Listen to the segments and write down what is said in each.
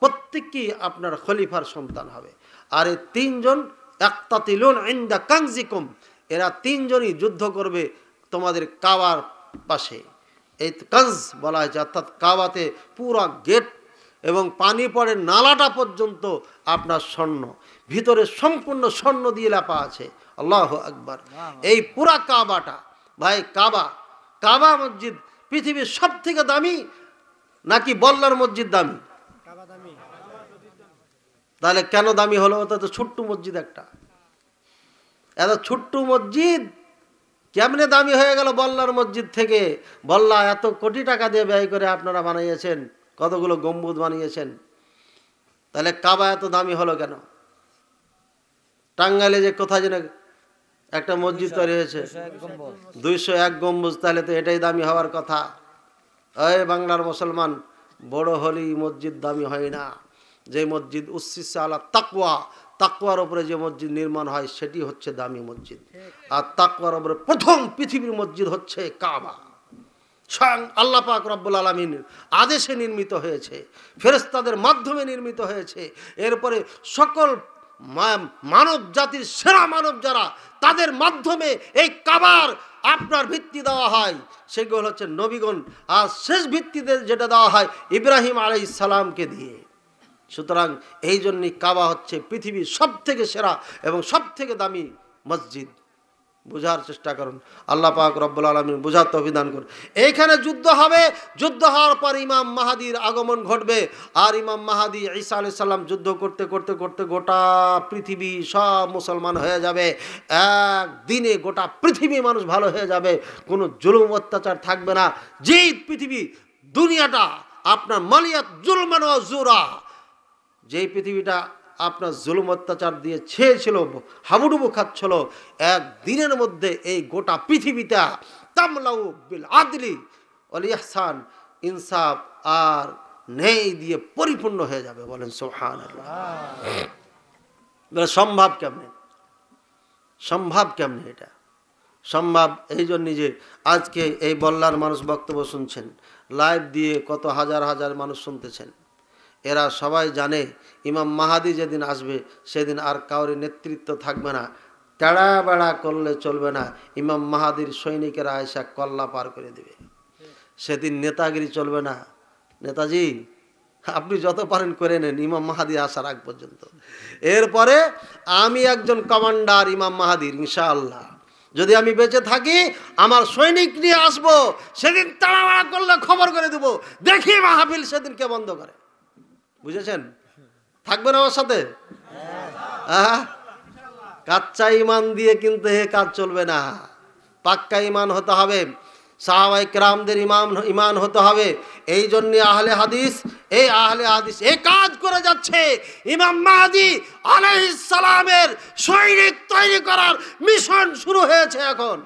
প্রত্যেককেই আপনার খলিফার সন্তান হবে আর এই তিনজন একতাতিলুন ইন্দা কাংজিকুম এরা তিনজনই যুদ্ধ করবে তোমাদের কাবার পাশে এই কাঞ্জ বলা হয়েছে অর্থাৎ কাবাতে পুরা গেট এবং পানি পড়ে নালাটা পর্যন্ত আপনার স্বর্ণ ভিতরে সম্পূর্ণ স্বর্ণ দিয়ে লাপা আছে আল্লাহ আকবার এই পুরা কাবাটা ভাই কাবা কাবা মসজিদ পৃথিবীর সব থেকে দামি নাকি বল্লার মসজিদ দামি তাহলে কেন দামি হলো ওটা তো ছোট্ট মসজিদ একটা এত ছোট্ট মসজিদ কেমনে দামি হয়ে গেল বল্লার মসজিদ থেকে বল্লা এত কোটি টাকা দিয়ে ব্যয় করে আপনারা বানিয়েছেন কতগুলো গম্বুদ বানিয়েছেন তাহলে কাবা এত দামি হলো কেন টাঙ্গাইলে যে কোথায় যেন একটা মসজিদ তৈরি হয়েছে দুইশো এক গম্বুজ তাহলে তো এটাই দামি হওয়ার কথা এ বাংলার মুসলমান বড় হলি মসজিদ দামি হয় না যে মসজিদ উসিসা আলা তাকুয়া তাকুয়ার ওপরে যে মসজিদ নির্মাণ হয় সেটি হচ্ছে দামি মসজিদ আর তাকুয়ার ওপরে প্রথম পৃথিবীর মসজিদ হচ্ছে কাবা স্বয়ং আল্লাহ পাক রব্বুল আলমিন আদেশে নির্মিত হয়েছে ফেরেস্তাদের মাধ্যমে নির্মিত হয়েছে এরপরে সকল মানব জাতির সেরা মানব যারা তাদের মাধ্যমে এই কাবার আপনার ভিত্তি দেওয়া হয় সেগুলো হচ্ছে নবীগণ আর শেষ ভিত্তিতে যেটা দেওয়া হয় ইব্রাহিম আলাইসালামকে দিয়ে সুতরাং এই জন্যই কাবা হচ্ছে পৃথিবীর সব থেকে সেরা এবং সব থেকে দামি মসজিদ বোঝার চেষ্টা করুন আল্লাহ পাক রব্বুল আলমী বোঝার অভিধান করুন এইখানে যুদ্ধ হবে যুদ্ধ হওয়ার পর ইমাম মাহাদির আগমন ঘটবে আর ইমাম মাহাদি ঈসা আলি সাল্লাম যুদ্ধ করতে করতে করতে গোটা পৃথিবী সব মুসলমান হয়ে যাবে একদিনে গোটা পৃথিবী মানুষ ভালো হয়ে যাবে কোনো জুলুম অত্যাচার থাকবে না যেই পৃথিবী দুনিয়াটা আপনার মালিয়াত জুলমান জোরা যেই পৃথিবীটা আপনার জুলুম অত্যাচার দিয়ে ছেয়েছিল হাবুডুবু খাচ্ছিল একদিনের মধ্যে এই গোটা পৃথিবীটা তামলাউ বিল আদলি আহসান ইনসাফ আর নেই দিয়ে পরিপূর্ণ হয়ে যাবে বলেন সোহান সম্ভব কেমনে সম্ভব কেমনে এটা সম্ভব এই জন্যে যে আজকে এই বল্লার মানুষ বক্তব্য শুনছেন লাইভ দিয়ে কত হাজার হাজার মানুষ শুনতেছেন এরা সবাই জানে ইমাম মাহাদি যেদিন আসবে সেদিন আর কাউরি নেতৃত্ব থাকবে না বেড়া করলে চলবে না ইমাম মাহাদির সৈনিকেরা এসে কল্লা পার করে দেবে সেদিন নেতাগিরি চলবে না নেতাজি আপনি যত পারেন করে নেন ইমাম মাহাদি আসার আগ পর্যন্ত এরপরে আমি একজন কমান্ডার ইমাম মাহাদির ইনশাআল্লাহ যদি আমি বেঁচে থাকি আমার সৈনিক নিয়ে আসবো সেদিন তাড়াবাড়া করলে খবর করে দেব দেখি মাহফিল সেদিনকে বন্ধ করে বুঝেছেন থাকবেন আমার সাথে কাচ্চা ইমান দিয়ে কিন্তু হে কাজ চলবে না পাক্কা ইমান হতে হবে সাহাবাই রামদের ইমাম ইমান হতে হবে এই জন্যে আহলে হাদিস এই আহলে হাদিস এ কাজ করে যাচ্ছে ইমাম মাহাদি আলাইসালামের সৈনিক তৈরি করার মিশন শুরু হয়েছে এখন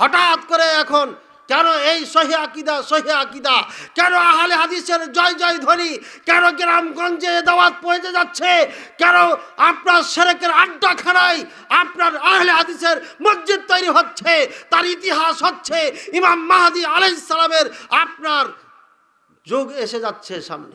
হঠাৎ করে এখন কেন এই সহি আকিদা সহি আকিদা কেন আহলে হাদিসের জয় জয় ধ্বনি কেন গ্রামগঞ্জে দাওয়াত পৌঁছে যাচ্ছে কেন আপনার সেরেকের আড্ডাখানায় আপনার আহলে হাদিসের মসজিদ তৈরি হচ্ছে তার ইতিহাস হচ্ছে ইমাম মাহাদি আলাইসালামের আপনার যুগ এসে যাচ্ছে সামনে